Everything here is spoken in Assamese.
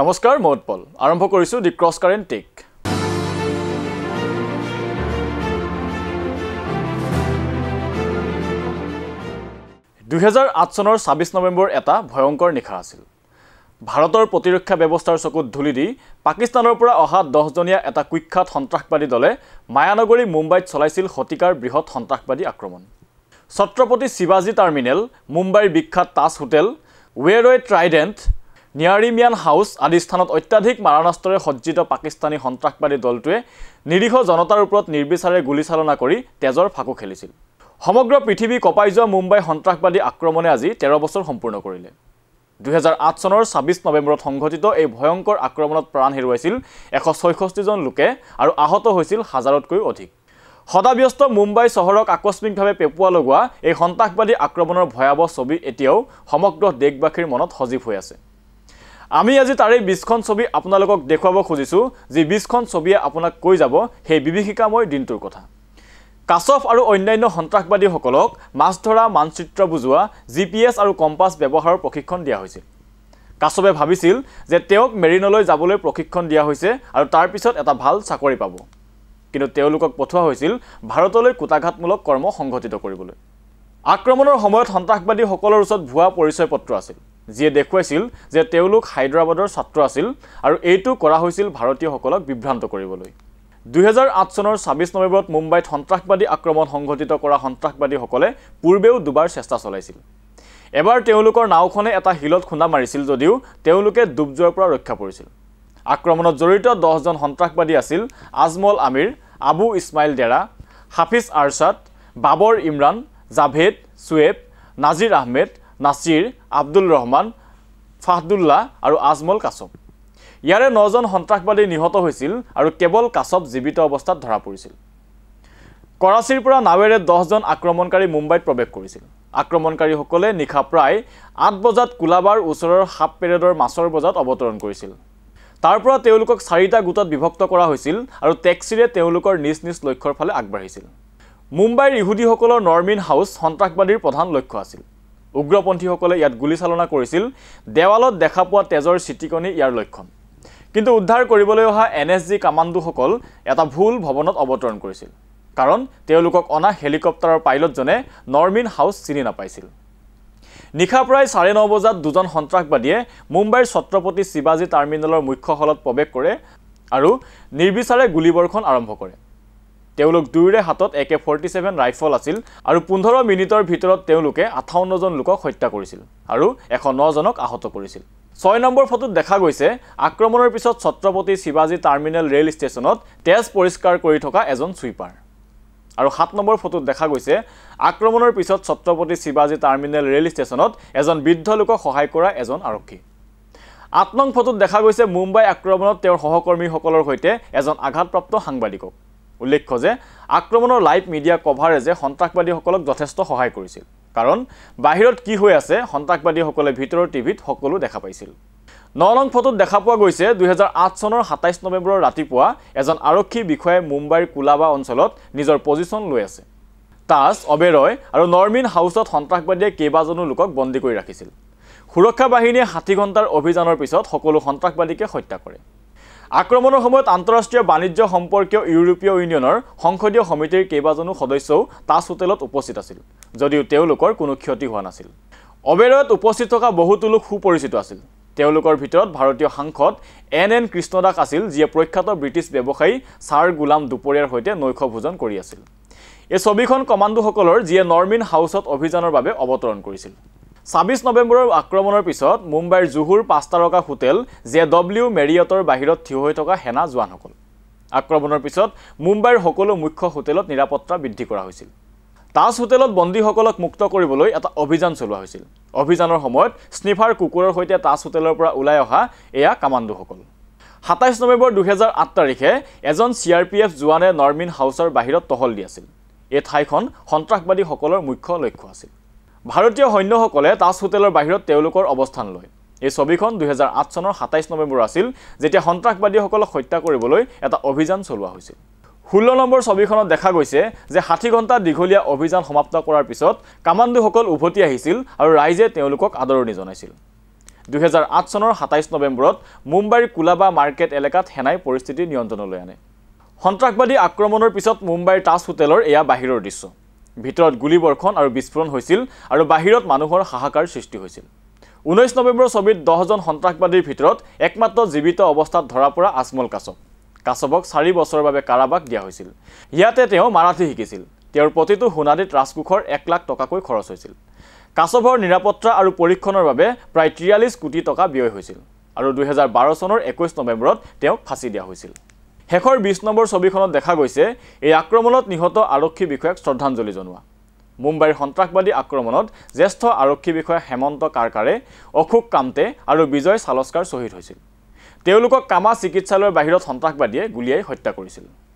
নমস্কাৰ মই উৎপল আৰম্ভ কৰিছোঁ দি ক্ৰছ কাৰেণ্ট টেক দুহেজাৰ আঠ চনৰ ছাব্বিছ নৱেম্বৰ এটা ভয়ংকৰ নিশা আছিল ভাৰতৰ প্ৰতিৰক্ষা ব্যৱস্থাৰ চকুত ধূলি দি পাকিস্তানৰ পৰা অহা দহজনীয়া এটা কুখ্যাত সন্ত্ৰাসবাদী দলে মায়ানগৰী মুম্বাইত চলাইছিল শতিকাৰ বৃহৎ সন্ত্ৰাসবাদী আক্ৰমণ ছত্ৰপতি শিৱাজী টাৰ্মিনেল মুম্বাইৰ বিখ্যাত তাজ হোটেল ৱেৰৱে ট্ৰাইডেণ্ট নিয়াৰিমিয়ান হাউচ আদি স্থানত অত্যাধিক মাৰণাস্ত্ৰৰে সজ্জিত পাকিস্তানী সন্ত্ৰাসবাদী দলটোৱে নিৰীহ জনতাৰ ওপৰত নিৰ্বিচাৰে গুলীচালনা কৰি তেজৰ ফাকু খেলিছিল সমগ্ৰ পৃথিৱী কপাই যোৱা মুম্বাই সন্ত্ৰাসবাদী আক্ৰমণে আজি তেৰ বছৰ সম্পূৰ্ণ কৰিলে দুহেজাৰ আঠ চনৰ ছাব্বিছ নৱেম্বৰত সংঘটিত এই ভয়ংকৰ আক্ৰমণত প্ৰাণ হেৰুৱাইছিল এশ ছয়ষষ্ঠিজন লোকে আৰু আহত হৈছিল হাজাৰতকৈও অধিক সদাব্যস্ত মুম্বাই চহৰক আকস্মিকভাৱে পেপুৱা লগোৱা এই সন্ত্ৰাসবাদী আক্ৰমণৰ ভয়াৱহ ছবি এতিয়াও সমগ্ৰ দেশবাসীৰ মনত সজীৱ হৈ আছে আমি আজি তাৰে বিছখন ছবি আপোনালোকক দেখুৱাব খুজিছোঁ যি বিছখন ছবিয়ে আপোনাক কৈ যাব সেই বিভীষিকাময় দিনটোৰ কথা কাছফ আৰু অন্যান্য সন্ত্ৰাসবাদীসকলক মাছ ধৰা মানচিত্ৰ বুজোৱা জি পি এছ আৰু কম্পাছ ব্যৱহাৰৰ প্ৰশিক্ষণ দিয়া হৈছিল কাছবে ভাবিছিল যে তেওঁক মেৰিনলৈ যাবলৈ প্ৰশিক্ষণ দিয়া হৈছে আৰু তাৰ পিছত এটা ভাল চাকৰি পাব কিন্তু তেওঁলোকক পঠোৱা হৈছিল ভাৰতলৈ কোটাঘাতমূলক কৰ্ম সংঘটিত কৰিবলৈ আক্ৰমণৰ সময়ত সন্ত্ৰাসবাদীসকলৰ ওচৰত ভুৱা পৰিচয় পত্ৰ আছিল যিয়ে দেখুৱাইছিল যে তেওঁলোক হায়দৰাবাদৰ ছাত্ৰ আছিল আৰু এইটো কৰা হৈছিল ভাৰতীয়সকলক বিভ্ৰান্ত কৰিবলৈ দুহেজাৰ আঠ চনৰ ছাব্বিছ নৱেম্বৰত মুম্বাইত সন্ত্ৰাসবাদী আক্ৰমণ সংঘটিত কৰা সন্ত্ৰাসবাদীসকলে পূৰ্বেও দুবাৰ চেষ্টা চলাইছিল এবাৰ তেওঁলোকৰ নাওখনে এটা শিলত খুন্দা মাৰিছিল যদিও তেওঁলোকে ডুব যোৱাৰ পৰা ৰক্ষা পৰিছিল আক্ৰমণত জড়িত দহজন সন্ত্ৰাসবাদী আছিল আজমল আমিৰ আবু ইছমাইল ডেৰা হাফিজ আৰ্ছাদ বাবৰ ইমৰাণ জাভেদ ছুৱেব নাজিৰ আহমেদ নাছিৰ আব্দুল ৰহমান ফাহদুল্লাহ আৰু আজমল কাছব ইয়াৰে নজন সন্ত্ৰাসবাদী নিহত হৈছিল আৰু কেৱল কাছব জীৱিত অৱস্থাত ধৰা পৰিছিল কৰাচীৰ পৰা নাৱেৰে দহজন আক্ৰমণকাৰী মুম্বাইত প্ৰৱেশ কৰিছিল আক্ৰমণকাৰীসকলে নিশা প্ৰায় আঠ বজাত কোলাবাৰ ওচৰৰ সাপ পেৰেডৰ মাছৰ বজাত অৱতৰণ কৰিছিল তাৰ পৰা তেওঁলোকক চাৰিটা গোটত বিভক্ত কৰা হৈছিল আৰু টেক্সিৰে তেওঁলোকৰ নিজ নিজ লক্ষ্যৰ ফালে আগবাঢ়িছিল মুম্বাইৰ ইহুদীসকলৰ নৰ্মিন হাউচ সন্ত্ৰাসবাদীৰ প্ৰধান লক্ষ্য আছিল উগ্ৰপন্থীসকলে ইয়াত গুলীচালনা কৰিছিল দেৱালত দেখা পোৱা তেজৰ চিটিকনি ইয়াৰ লক্ষণ কিন্তু উদ্ধাৰ কৰিবলৈ অহা এন এছ জি কামাণ্ডোসকল এটা ভুল ভৱনত অৱতৰণ কৰিছিল কাৰণ তেওঁলোকক অনা হেলিকপ্টাৰৰ পাইলটজনে নৰ্মিন হাউচ চিনি নাপাইছিল নিশা প্ৰায় চাৰে ন বজাত দুজন সন্ত্ৰাসবাদীয়ে মুম্বাইৰ ছত্ৰপতি শিৱাজী টাৰ্মিনেলৰ মুখ্য হলত প্ৰৱেশ কৰে আৰু নিৰ্বিচাৰে গুলীবৰ্ষণ আৰম্ভ কৰে তেওঁলোক দুয়োৰে হাতত A K forty seven rifle আছিল আৰু পোন্ধৰ মিনিটৰ ভিতৰত তেওঁলোকে আঠাৱন্নজন লোকক হত্যা কৰিছিল আৰু এশ নজনক আহত কৰিছিল ছয় নম্বৰ ফটোত দেখা গৈছে আক্ৰমণৰ পিছত ছত্ৰপতি শিৱাজী টাৰ্মিনেল ৰেল ষ্টেচনত তেজ পৰিষ্কাৰ কৰি থকা এজন ছুইপাৰ আৰু সাত নম্বৰ ফটোত দেখা গৈছে আক্ৰমণৰ পিছত ছত্ৰপতি শিৱাজী টাৰ্মিনেল ৰেল ষ্টেচনত এজন বৃদ্ধ লোকক সহায় কৰা এজন আৰক্ষী আঠ নং ফটোত দেখা গৈছে মুম্বাই আক্ৰমণত তেওঁৰ সহকৰ্মীসকলৰ সৈতে এজন আঘাতপ্ৰাপ্ত সাংবাদিকক উল্লেখ্য যে আক্ৰমণৰ লাইভ মিডিয়া কভাৰেজে সন্ত্ৰাসবাদীসকলক যথেষ্ট সহায় কৰিছিল কাৰণ বাহিৰত কি হৈ আছে সন্ত্ৰাসবাদীসকলে ভিতৰৰ টিভিত সকলো দেখা পাইছিল ন নং ফটোত দেখা পোৱা গৈছে দুহেজাৰ আঠ চনৰ সাতাইছ নৱেম্বৰৰ ৰাতিপুৱা এজন আৰক্ষী বিষয়াই মুম্বাইৰ কোলাবা অঞ্চলত নিজৰ পজিশ্যন লৈ আছে তাজ অবেৰয় আৰু নৰমিন হাউচত সন্ত্ৰাসবাদীয়ে কেইবাজনো লোকক বন্দী কৰি ৰাখিছিল সুৰক্ষা বাহিনীয়ে ষাঠি ঘণ্টাৰ অভিযানৰ পিছত সকলো সন্ত্ৰাসবাদীকে হত্যা কৰে আক্ৰমণৰ সময়ত আন্তঃৰাষ্ট্ৰীয় বাণিজ্য সম্পৰ্কীয় ইউৰোপীয় ইউনিয়নৰ সংসদীয় সমিতিৰ কেইবাজনো সদস্যও তাজ হোটেলত উপস্থিত আছিল যদিও তেওঁলোকৰ কোনো ক্ষতি হোৱা নাছিল অবেৰয়ত উপস্থিত থকা বহুতো লোক সুপৰিচিত আছিল তেওঁলোকৰ ভিতৰত ভাৰতীয় সাংসদ এন এন কৃষ্ণদাস আছিল যিয়ে প্ৰখ্যাত ব্ৰিটিছ ব্যৱসায়ী ছাৰ গোলাম দুপৰীয়াৰ সৈতে নৈশ ভোজন কৰি আছিল এই ছবিখন কমাণ্ডোসকলৰ যিয়ে নৰ্মিন হাউচত অভিযানৰ বাবে অৱতৰণ কৰিছিল ছাব্বিছ নৱেম্বৰৰ আক্ৰমণৰ পিছত মুম্বাইৰ জুহুৰ পাঁচতাৰকা হোটেল জে ডব্লিউ মেৰিয়টৰ বাহিৰত থিয় হৈ থকা সেনা জোৱানসকল আক্ৰমণৰ পিছত মুম্বাইৰ সকলো মুখ্য হোটেলত নিৰাপত্তা বৃদ্ধি কৰা হৈছিল তাজ হোটেলত বন্দীসকলক মুক্ত কৰিবলৈ এটা অভিযান চলোৱা হৈছিল অভিযানৰ সময়ত স্নিফাৰ কুকুৰৰ সৈতে তাজ হোটেলৰ পৰা ওলাই অহা এয়া কামাণ্ডোসকল সাতাইছ নৱেম্বৰ দুহেজাৰ আঠ তাৰিখে এজন চি আৰ পি এফ জোৱানে নৰ্মিন হাউচৰ বাহিৰত টহল দি আছিল এই ঠাইখন সন্ত্ৰাসবাদীসকলৰ মুখ্য লক্ষ্য আছিল ভাৰতীয় সৈন্যসকলে তাজ হোটেলৰ বাহিৰত তেওঁলোকৰ অৱস্থান লয় এই ছবিখন দুহেজাৰ আঠ চনৰ সাতাইছ নৱেম্বৰ আছিল যেতিয়া সন্ত্ৰাসবাদীসকলক হত্যা কৰিবলৈ এটা অভিযান চলোৱা হৈছিল ষোল্ল নম্বৰ ছবিখনত দেখা গৈছে যে ষাঠি ঘণ্টা দীঘলীয়া অভিযান সমাপ্ত কৰাৰ পিছত কামাণ্ডোসকল উভতি আহিছিল আৰু ৰাইজে তেওঁলোকক আদৰণি জনাইছিল দুহেজাৰ আঠ চনৰ সাতাইছ নৱেম্বৰত মুম্বাইৰ কুলাবা মাৰ্কেট এলেকাত সেনাই পৰিস্থিতি নিয়ন্ত্ৰণলৈ আনে সন্ত্ৰাসবাদী আক্ৰমণৰ পিছত মুম্বাইৰ তাজ হোটেলৰ এয়া বাহিৰৰ দৃশ্য ভিতৰত গুলীবৰ্ষণ আৰু বিস্ফোৰণ হৈছিল আৰু বাহিৰত মানুহৰ হাহাকাৰ সৃষ্টি হৈছিল ঊনৈছ নৱেম্বৰ ছবিত দহজন সন্ত্ৰাসবাদীৰ ভিতৰত একমাত্ৰ জীৱিত অৱস্থাত ধৰা পৰা আজমল কাছপ কাশ্যপক চাৰি বছৰৰ বাবে কাৰাবাক দিয়া হৈছিল ইয়াতে তেওঁ মাৰাঠী শিকিছিল তেওঁৰ প্ৰতিটো সোণালীত ৰাজকোষৰ এক লাখ টকাকৈ খৰচ হৈছিল কাশ্যপৰ নিৰাপত্তা আৰু পৰীক্ষণৰ বাবে প্ৰায় ত্ৰিয়াল্লিছ কোটি টকা ব্যয় হৈছিল আৰু দুহেজাৰ বাৰ চনৰ একৈছ নৱেম্বৰত তেওঁক ফাঁচি দিয়া হৈছিল শেষৰ বিছ নম্বৰ ছবিখনত দেখা গৈছে এই আক্ৰমণত নিহত আৰক্ষী বিষয়াক শ্ৰদ্ধাঞ্জলি জনোৱা মুম্বাইৰ সন্ত্ৰাসবাদী আক্ৰমণত জ্যেষ্ঠ আৰক্ষী বিষয়া হেমন্ত কাৰকাৰে অশোক কামতে আৰু বিজয় চালস্কাৰ শ্বহীদ হৈছিল তেওঁলোকক কামা চিকিৎসালয়ৰ বাহিৰত সন্ত্ৰাসবাদীয়ে গুলীয়াই হত্যা কৰিছিল